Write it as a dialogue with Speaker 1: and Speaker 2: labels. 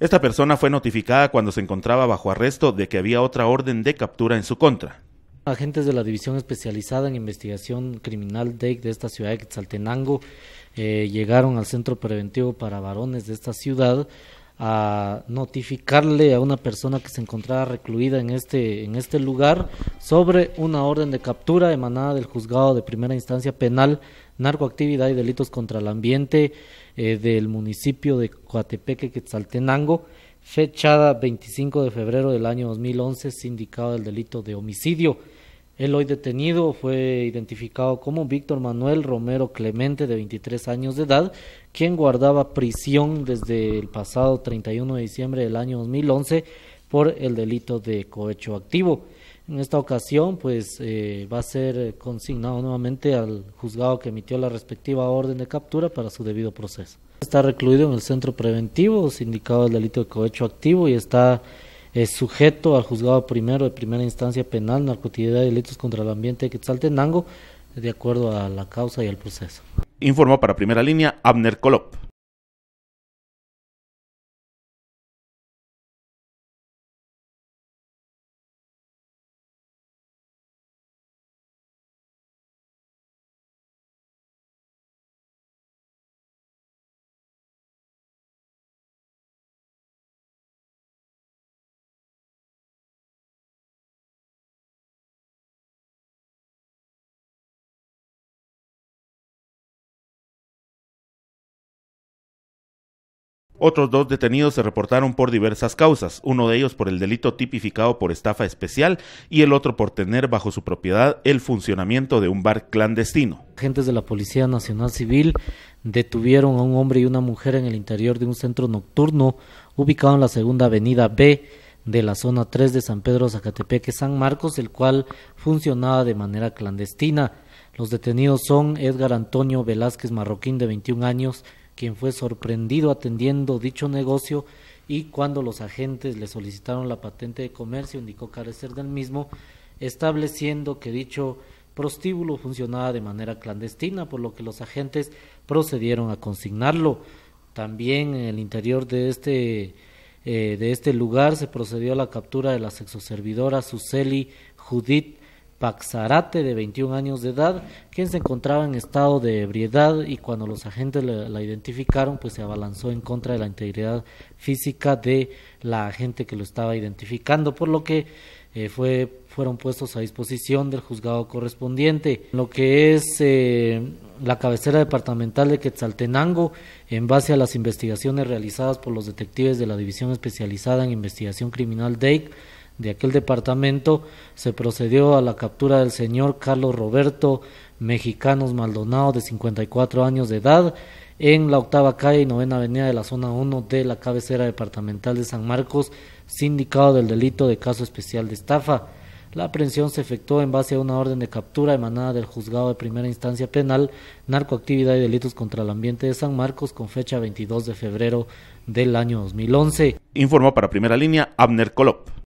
Speaker 1: Esta persona fue notificada cuando se encontraba bajo arresto de que había otra orden de captura en su contra. Agentes de la División Especializada en Investigación Criminal e de esta ciudad de Quetzaltenango eh, llegaron al centro preventivo para varones de esta ciudad a notificarle a una persona que se encontraba recluida en este, en este lugar sobre una orden de captura emanada del juzgado de primera instancia penal, narcoactividad y delitos contra el ambiente eh, del municipio de Coatepeque, Quetzaltenango, fechada 25 de febrero del año 2011, sindicado del delito de homicidio. El hoy detenido fue identificado como Víctor Manuel Romero Clemente, de 23 años de edad, quien guardaba prisión desde el pasado 31 de diciembre del año 2011 por el delito de cohecho activo. En esta ocasión, pues eh, va a ser consignado nuevamente al juzgado que emitió la respectiva orden de captura para su debido proceso. Está recluido en el centro preventivo, sindicado del delito de cohecho activo y está es sujeto al juzgado primero de primera instancia penal narcoticidad y delitos contra el ambiente de Quetzaltenango, de acuerdo a la causa y al proceso. Informó para primera línea Abner Colop. Otros dos detenidos se reportaron por diversas causas, uno de ellos por el delito tipificado por estafa especial y el otro por tener bajo su propiedad el funcionamiento de un bar clandestino. Agentes de la Policía Nacional Civil detuvieron a un hombre y una mujer en el interior de un centro nocturno ubicado en la segunda avenida B de la zona 3 de San Pedro Zacatepeque San Marcos, el cual funcionaba de manera clandestina. Los detenidos son Edgar Antonio Velázquez Marroquín de 21 años quien fue sorprendido atendiendo dicho negocio y cuando los agentes le solicitaron la patente de comercio indicó carecer del mismo, estableciendo que dicho prostíbulo funcionaba de manera clandestina, por lo que los agentes procedieron a consignarlo. También en el interior de este, eh, de este lugar se procedió a la captura de la sexoservidora Suseli Judith Paxarate, de 21 años de edad, quien se encontraba en estado de ebriedad y cuando los agentes la, identificaron, pues se abalanzó en contra de la integridad física de la agente que lo estaba identificando, por lo que eh, fue, fueron puestos a disposición del juzgado correspondiente. Lo que es eh, la cabecera departamental de Quetzaltenango, en base a las investigaciones realizadas por los detectives de la División Especializada en Investigación Criminal DEIC, de aquel departamento se procedió a la captura del señor Carlos Roberto Mexicanos Maldonado de 54 años de edad en la octava calle y novena avenida de la zona 1 de la cabecera departamental de San Marcos, sindicado del delito de caso especial de estafa. La aprehensión se efectuó en base a una orden de captura emanada del juzgado de primera instancia penal, narcoactividad y delitos contra el ambiente de San Marcos con fecha 22 de febrero del año 2011. Informó para primera línea Abner Colop.